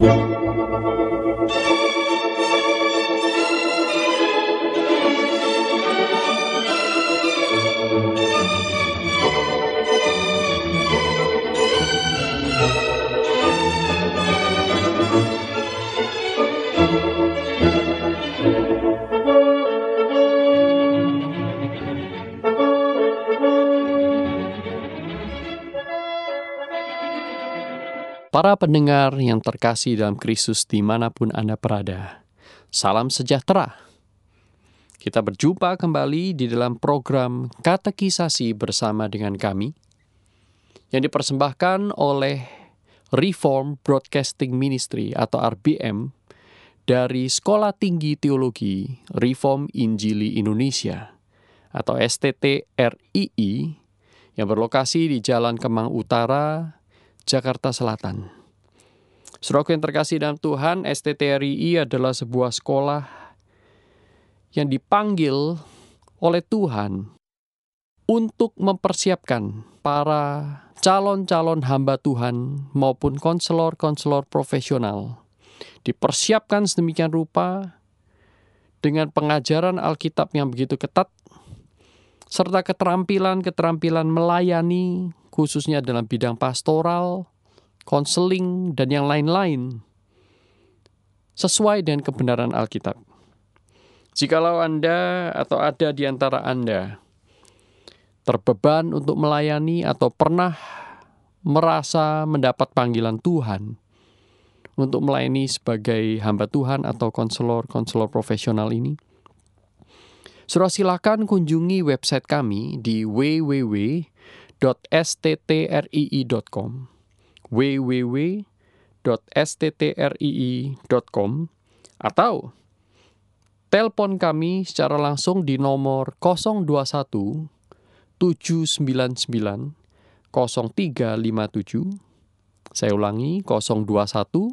Thank you. Para pendengar yang terkasih dalam Kristus dimanapun Anda berada, salam sejahtera. Kita berjumpa kembali di dalam program Katekisasi bersama dengan kami, yang dipersembahkan oleh Reform Broadcasting Ministry atau RBM dari Sekolah Tinggi Teologi Reform Injili Indonesia atau STTRII yang berlokasi di Jalan Kemang Utara, Jakarta Selatan. Seroku yang terkasih dalam Tuhan, STTRI adalah sebuah sekolah yang dipanggil oleh Tuhan untuk mempersiapkan para calon-calon hamba Tuhan maupun konselor-konselor profesional. Dipersiapkan sedemikian rupa dengan pengajaran Alkitab yang begitu ketat, serta keterampilan-keterampilan melayani khususnya dalam bidang pastoral, konseling, dan yang lain-lain sesuai dengan kebenaran Alkitab. Jikalau Anda atau ada di antara Anda terbeban untuk melayani atau pernah merasa mendapat panggilan Tuhan untuk melayani sebagai hamba Tuhan atau konselor-konselor profesional ini, Surah silakan kunjungi website kami di www www.sttrii.com www.sttrii.com atau telepon kami secara langsung di nomor 021 799 0357 saya ulangi 021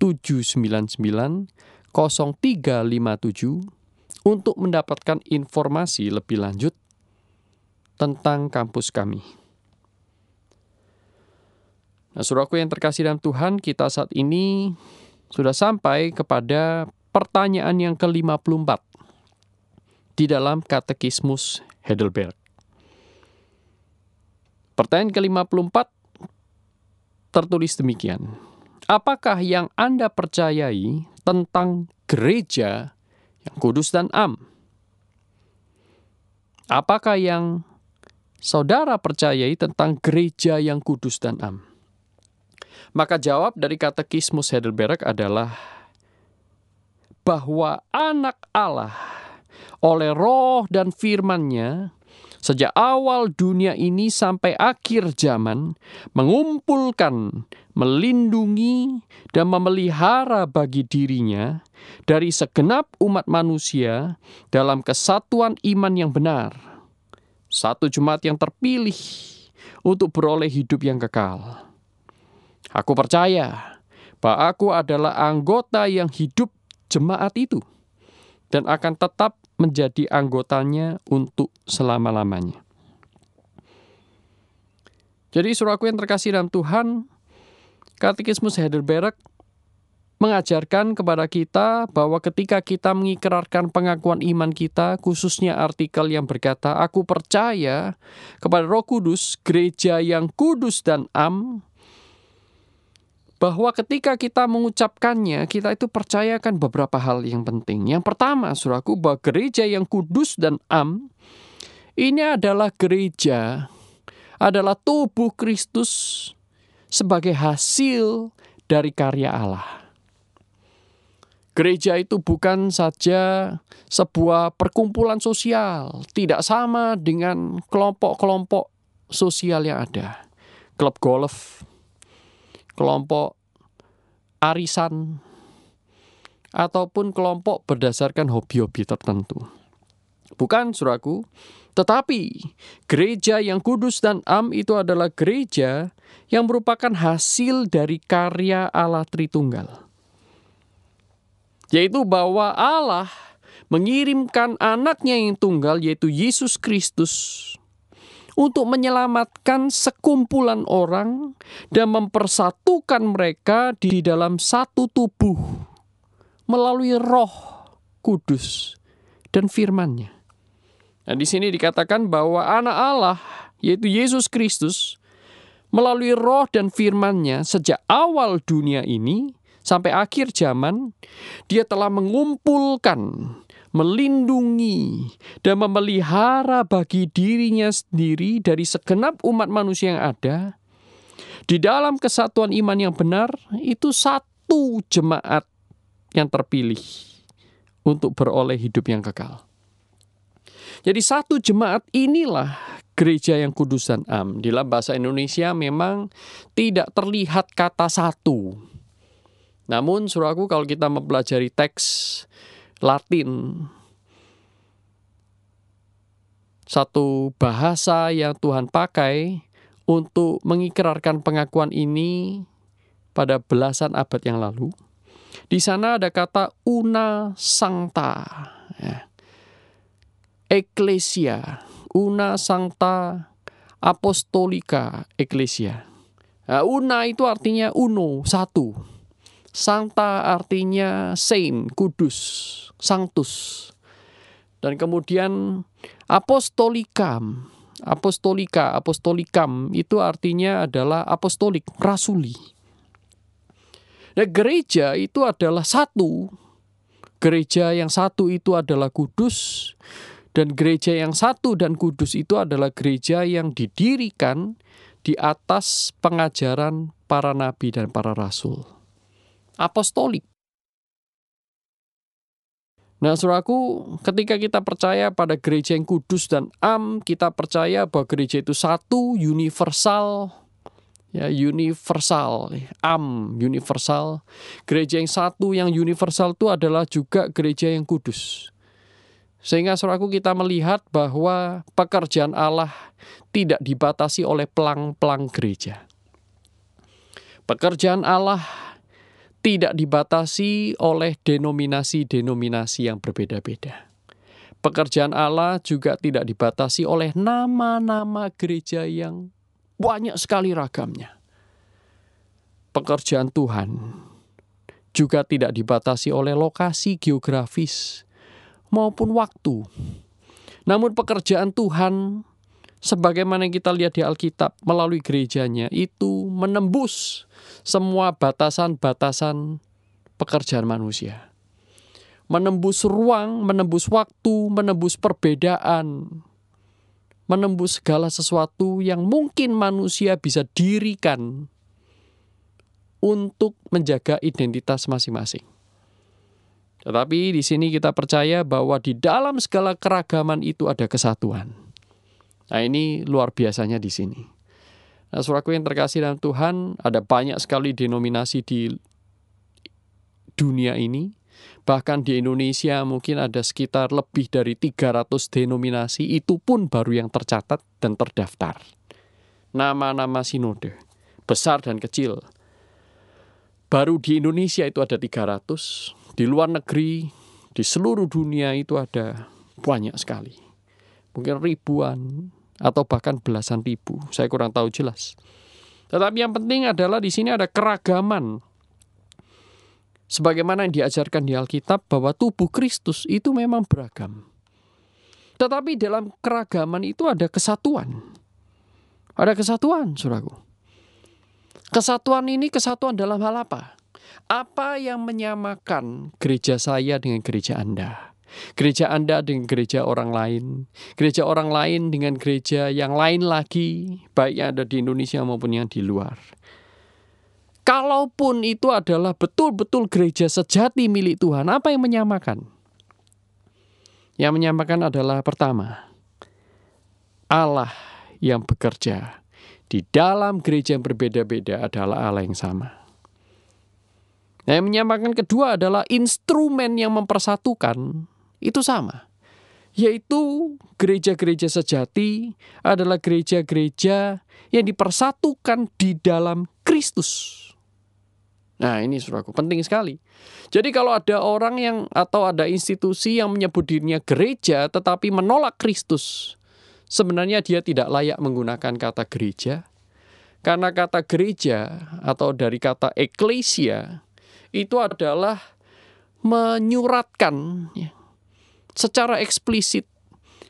799 0357 untuk mendapatkan informasi lebih lanjut tentang kampus kami. Nah, suruhku yang terkasih dalam Tuhan, kita saat ini sudah sampai kepada pertanyaan yang ke-54 di dalam Katekismus Heidelberg. Pertanyaan ke-54 tertulis demikian. Apakah yang Anda percayai tentang gereja yang kudus dan am? Apakah yang saudara percayai tentang gereja yang kudus dan am? Maka jawab dari katekismus Heidelberg adalah bahwa anak Allah oleh roh dan firmannya sejak awal dunia ini sampai akhir zaman mengumpulkan, melindungi, dan memelihara bagi dirinya dari segenap umat manusia dalam kesatuan iman yang benar satu jemaat yang terpilih untuk beroleh hidup yang kekal. Aku percaya bahwa aku adalah anggota yang hidup jemaat itu dan akan tetap menjadi anggotanya untuk selama-lamanya. Jadi suruh aku yang terkasih dalam Tuhan, Katekismus Heidelberg mengajarkan kepada kita bahwa ketika kita mengikrarkan pengakuan iman kita, khususnya artikel yang berkata, "Aku percaya kepada Roh Kudus, gereja yang kudus dan am," bahwa ketika kita mengucapkannya, kita itu percayakan beberapa hal yang penting. Yang pertama, suraku, bahwa gereja yang kudus dan am ini adalah gereja, adalah tubuh Kristus sebagai hasil dari karya Allah. Gereja itu bukan saja sebuah perkumpulan sosial, tidak sama dengan kelompok-kelompok sosial yang ada. Klub golf, kelompok arisan, ataupun kelompok berdasarkan hobi-hobi tertentu. Bukan, suraku, tetapi gereja yang kudus dan am itu adalah gereja yang merupakan hasil dari karya Allah Tritunggal yaitu bahwa Allah mengirimkan anaknya yang tunggal yaitu Yesus Kristus untuk menyelamatkan sekumpulan orang dan mempersatukan mereka di dalam satu tubuh melalui roh kudus dan firmannya. Nah di sini dikatakan bahwa anak Allah yaitu Yesus Kristus melalui roh dan firmannya sejak awal dunia ini sampai akhir zaman, dia telah mengumpulkan, melindungi, dan memelihara bagi dirinya sendiri dari segenap umat manusia yang ada. Di dalam kesatuan iman yang benar, itu satu jemaat yang terpilih untuk beroleh hidup yang kekal. Jadi satu jemaat inilah gereja yang kudus dan am. Dalam bahasa Indonesia memang tidak terlihat kata satu. Namun suruh aku kalau kita mempelajari teks Latin satu bahasa yang Tuhan pakai untuk mengikrarkan pengakuan ini pada belasan abad yang lalu. Di sana ada kata una sancta. Ya. Ecclesia, una sancta apostolica ecclesia. Nah, una itu artinya uno, satu. Santa artinya saint, kudus, sanctus. Dan kemudian apostolikam, apostolika, apostolikam itu artinya adalah apostolik, rasuli. Nah, gereja itu adalah satu. Gereja yang satu itu adalah kudus dan gereja yang satu dan kudus itu adalah gereja yang didirikan di atas pengajaran para nabi dan para rasul apostolik. Nah, suraku, ketika kita percaya pada gereja yang kudus dan am, kita percaya bahwa gereja itu satu, universal, ya universal am universal gereja yang satu yang universal itu adalah juga gereja yang kudus sehingga suraku kita melihat bahwa pekerjaan Allah tidak dibatasi oleh pelang-pelang gereja pekerjaan Allah tidak dibatasi oleh denominasi-denominasi yang berbeda-beda. Pekerjaan Allah juga tidak dibatasi oleh nama-nama gereja yang banyak sekali ragamnya. Pekerjaan Tuhan juga tidak dibatasi oleh lokasi geografis maupun waktu. Namun pekerjaan Tuhan sebagaimana kita lihat di Alkitab melalui gerejanya itu menembus semua batasan-batasan pekerjaan manusia. Menembus ruang, menembus waktu, menembus perbedaan, menembus segala sesuatu yang mungkin manusia bisa dirikan untuk menjaga identitas masing-masing. Tetapi di sini kita percaya bahwa di dalam segala keragaman itu ada kesatuan. Nah ini luar biasanya di sini. Nah suraku yang terkasih dalam Tuhan, ada banyak sekali denominasi di dunia ini. Bahkan di Indonesia mungkin ada sekitar lebih dari 300 denominasi, itu pun baru yang tercatat dan terdaftar. Nama-nama sinode, besar dan kecil. Baru di Indonesia itu ada 300, di luar negeri, di seluruh dunia itu ada banyak sekali mungkin ribuan atau bahkan belasan ribu. Saya kurang tahu jelas. Tetapi yang penting adalah di sini ada keragaman. Sebagaimana yang diajarkan di Alkitab bahwa tubuh Kristus itu memang beragam. Tetapi dalam keragaman itu ada kesatuan. Ada kesatuan, suraku. Kesatuan ini kesatuan dalam hal apa? Apa yang menyamakan gereja saya dengan gereja Anda? Gereja Anda dengan gereja orang lain, gereja orang lain dengan gereja yang lain lagi, baik yang ada di Indonesia maupun yang di luar. Kalaupun itu adalah betul-betul gereja sejati milik Tuhan, apa yang menyamakan? Yang menyamakan adalah pertama, Allah yang bekerja di dalam gereja yang berbeda-beda adalah Allah yang sama. Nah, yang menyamakan kedua adalah instrumen yang mempersatukan itu sama. Yaitu gereja-gereja sejati adalah gereja-gereja yang dipersatukan di dalam Kristus. Nah ini suraku penting sekali. Jadi kalau ada orang yang atau ada institusi yang menyebut dirinya gereja tetapi menolak Kristus, sebenarnya dia tidak layak menggunakan kata gereja. Karena kata gereja atau dari kata eklesia itu adalah menyuratkan ya, secara eksplisit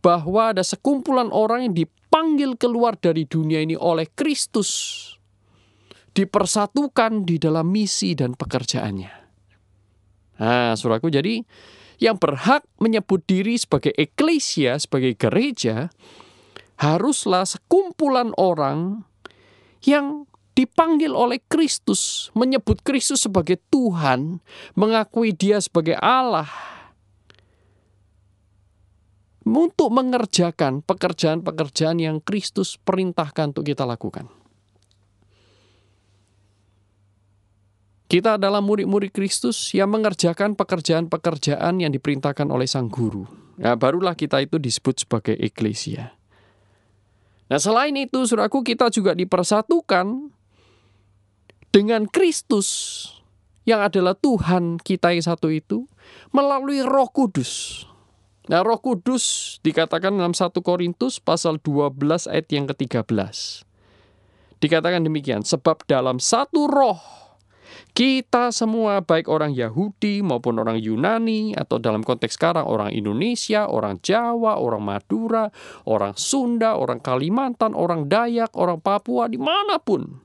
bahwa ada sekumpulan orang yang dipanggil keluar dari dunia ini oleh Kristus dipersatukan di dalam misi dan pekerjaannya. Nah, suratku jadi yang berhak menyebut diri sebagai eklesia, sebagai gereja, haruslah sekumpulan orang yang dipanggil oleh Kristus, menyebut Kristus sebagai Tuhan, mengakui Dia sebagai Allah, untuk mengerjakan pekerjaan-pekerjaan yang Kristus perintahkan untuk kita lakukan. Kita adalah murid-murid Kristus yang mengerjakan pekerjaan-pekerjaan yang diperintahkan oleh Sang Guru. Ya, barulah kita itu disebut sebagai eklesia. Nah, selain itu, suraku kita juga dipersatukan dengan Kristus yang adalah Tuhan kita yang satu itu melalui Roh Kudus. Nah, Roh Kudus dikatakan dalam 1 Korintus pasal 12 ayat yang ke-13. Dikatakan demikian, sebab dalam satu roh kita semua baik orang Yahudi maupun orang Yunani atau dalam konteks sekarang orang Indonesia, orang Jawa, orang Madura, orang Sunda, orang Kalimantan, orang Dayak, orang Papua dimanapun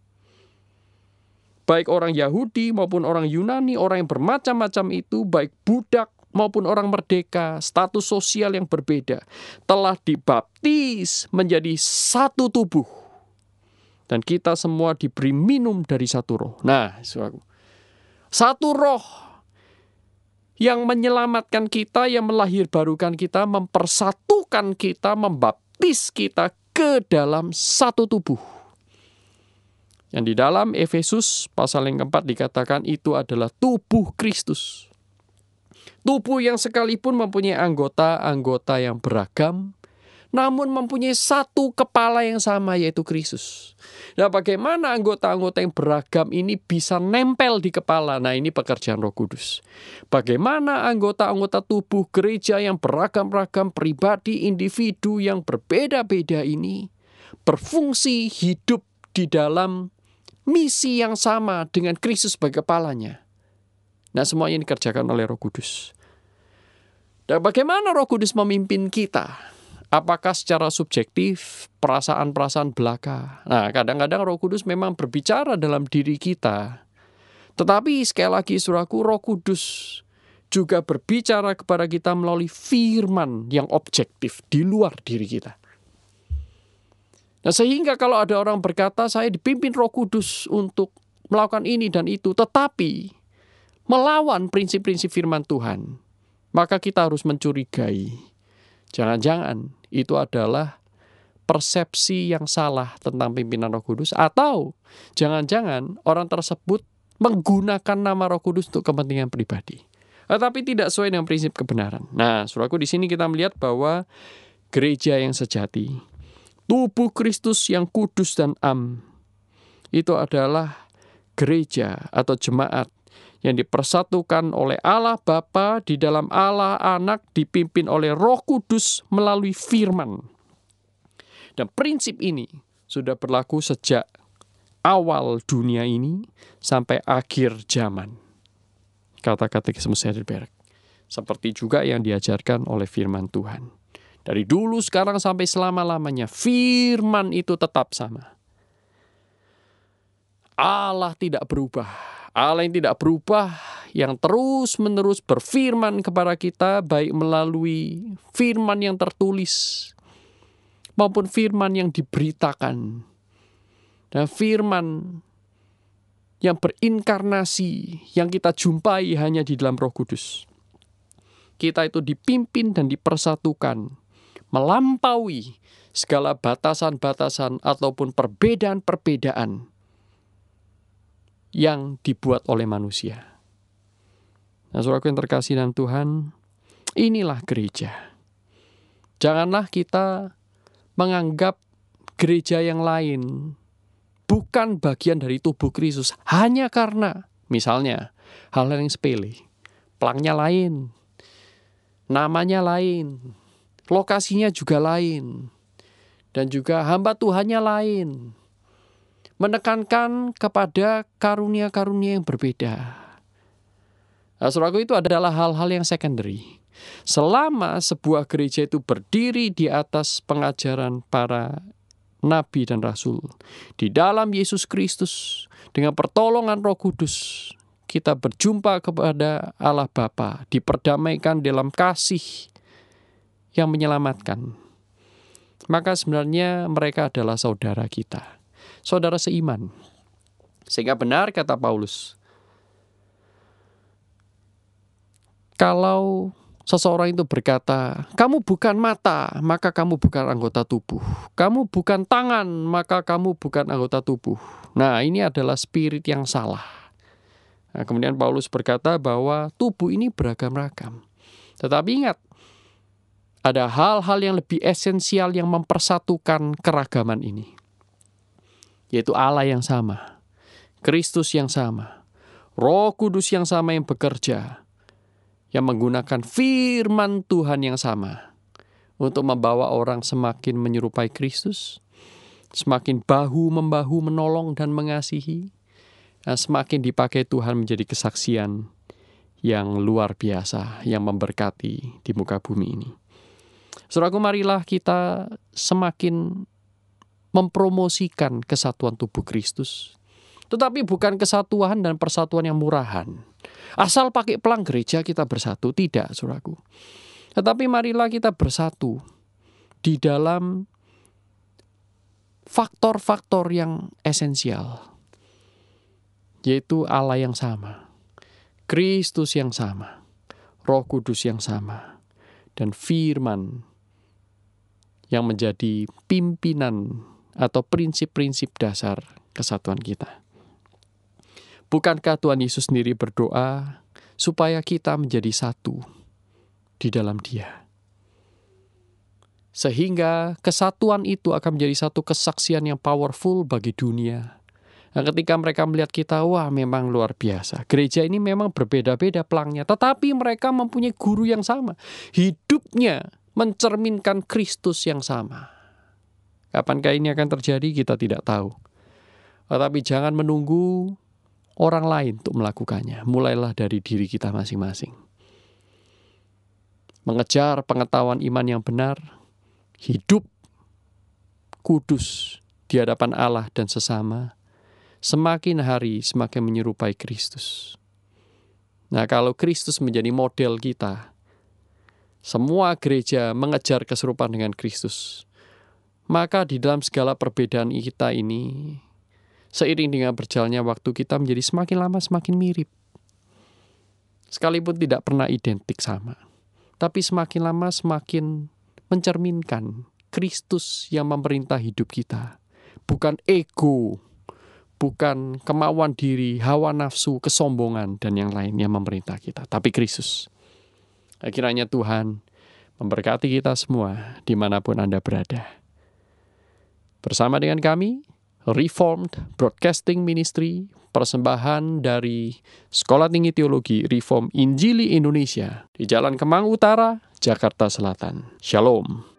baik orang Yahudi maupun orang Yunani, orang yang bermacam-macam itu, baik budak maupun orang merdeka, status sosial yang berbeda, telah dibaptis menjadi satu tubuh. Dan kita semua diberi minum dari satu roh. Nah, suaku. Satu roh yang menyelamatkan kita, yang melahir kita, mempersatukan kita, membaptis kita ke dalam satu tubuh. Yang di dalam Efesus pasal yang keempat dikatakan itu adalah tubuh Kristus. Tubuh yang sekalipun mempunyai anggota-anggota yang beragam, namun mempunyai satu kepala yang sama yaitu Kristus. Nah, bagaimana anggota-anggota yang beragam ini bisa nempel di kepala? Nah, ini pekerjaan Roh Kudus. Bagaimana anggota-anggota tubuh gereja yang beragam-ragam pribadi individu yang berbeda-beda ini berfungsi hidup di dalam misi yang sama dengan Kristus sebagai kepalanya. Nah semua ini dikerjakan oleh roh kudus. Dan bagaimana roh kudus memimpin kita? Apakah secara subjektif perasaan-perasaan belaka? Nah kadang-kadang roh kudus memang berbicara dalam diri kita. Tetapi sekali lagi suraku roh kudus juga berbicara kepada kita melalui firman yang objektif di luar diri kita. Nah, sehingga kalau ada orang berkata, "Saya dipimpin Roh Kudus untuk melakukan ini dan itu," tetapi melawan prinsip-prinsip firman Tuhan, maka kita harus mencurigai. Jangan-jangan itu adalah persepsi yang salah tentang pimpinan Roh Kudus atau jangan-jangan orang tersebut menggunakan nama Roh Kudus untuk kepentingan pribadi. Tetapi tidak sesuai dengan prinsip kebenaran. Nah, Saudaraku di sini kita melihat bahwa gereja yang sejati, tubuh Kristus yang kudus dan am itu adalah gereja atau jemaat yang dipersatukan oleh Allah Bapa di dalam Allah Anak dipimpin oleh Roh Kudus melalui firman. Dan prinsip ini sudah berlaku sejak awal dunia ini sampai akhir zaman. Kata kata Yesus Heidelberg. Seperti juga yang diajarkan oleh firman Tuhan. Dari dulu sekarang sampai selama-lamanya firman itu tetap sama. Allah tidak berubah. Allah yang tidak berubah, yang terus-menerus berfirman kepada kita, baik melalui firman yang tertulis maupun firman yang diberitakan. Dan firman yang berinkarnasi yang kita jumpai hanya di dalam Roh Kudus. Kita itu dipimpin dan dipersatukan, melampaui segala batasan-batasan ataupun perbedaan-perbedaan yang dibuat oleh manusia. Nah, saudaraku yang terkasih dalam Tuhan, inilah gereja. Janganlah kita menganggap gereja yang lain bukan bagian dari tubuh Kristus hanya karena misalnya hal yang sepele, pelangnya lain, namanya lain, lokasinya juga lain, dan juga hamba Tuhannya lain menekankan kepada karunia-karunia yang berbeda. Nah, suraku itu adalah hal-hal yang secondary. Selama sebuah gereja itu berdiri di atas pengajaran para nabi dan rasul di dalam Yesus Kristus dengan pertolongan Roh Kudus kita berjumpa kepada Allah Bapa, diperdamaikan dalam kasih yang menyelamatkan. Maka sebenarnya mereka adalah saudara kita saudara seiman. Sehingga benar kata Paulus. Kalau seseorang itu berkata, "Kamu bukan mata, maka kamu bukan anggota tubuh. Kamu bukan tangan, maka kamu bukan anggota tubuh." Nah, ini adalah spirit yang salah. Nah, kemudian Paulus berkata bahwa tubuh ini beragam-ragam. Tetapi ingat, ada hal-hal yang lebih esensial yang mempersatukan keragaman ini yaitu Allah yang sama, Kristus yang sama, Roh Kudus yang sama yang bekerja, yang menggunakan firman Tuhan yang sama untuk membawa orang semakin menyerupai Kristus, semakin bahu-membahu menolong dan mengasihi, dan semakin dipakai Tuhan menjadi kesaksian yang luar biasa, yang memberkati di muka bumi ini. Saudaraku, marilah kita semakin mempromosikan kesatuan tubuh Kristus. Tetapi bukan kesatuan dan persatuan yang murahan. Asal pakai pelang gereja kita bersatu, tidak suraku. Tetapi marilah kita bersatu di dalam faktor-faktor yang esensial. Yaitu Allah yang sama, Kristus yang sama, Roh Kudus yang sama, dan firman yang menjadi pimpinan atau prinsip-prinsip dasar kesatuan kita. Bukankah Tuhan Yesus sendiri berdoa supaya kita menjadi satu di dalam Dia? Sehingga kesatuan itu akan menjadi satu kesaksian yang powerful bagi dunia. Nah, ketika mereka melihat kita, wah memang luar biasa. Gereja ini memang berbeda-beda pelangnya, tetapi mereka mempunyai guru yang sama. Hidupnya mencerminkan Kristus yang sama. Kapankah ini akan terjadi kita tidak tahu. Tetapi jangan menunggu orang lain untuk melakukannya. Mulailah dari diri kita masing-masing. Mengejar pengetahuan iman yang benar, hidup kudus di hadapan Allah dan sesama, semakin hari semakin menyerupai Kristus. Nah, kalau Kristus menjadi model kita, semua gereja mengejar keserupaan dengan Kristus. Maka di dalam segala perbedaan kita ini, seiring dengan berjalannya waktu kita menjadi semakin lama semakin mirip. Sekalipun tidak pernah identik sama. Tapi semakin lama semakin mencerminkan Kristus yang memerintah hidup kita. Bukan ego, bukan kemauan diri, hawa nafsu, kesombongan, dan yang lainnya memerintah kita. Tapi Kristus. Akhirnya Tuhan memberkati kita semua dimanapun Anda berada. Bersama dengan kami, Reformed Broadcasting Ministry, persembahan dari Sekolah Tinggi Teologi Reform Injili Indonesia di Jalan Kemang Utara, Jakarta Selatan. Shalom.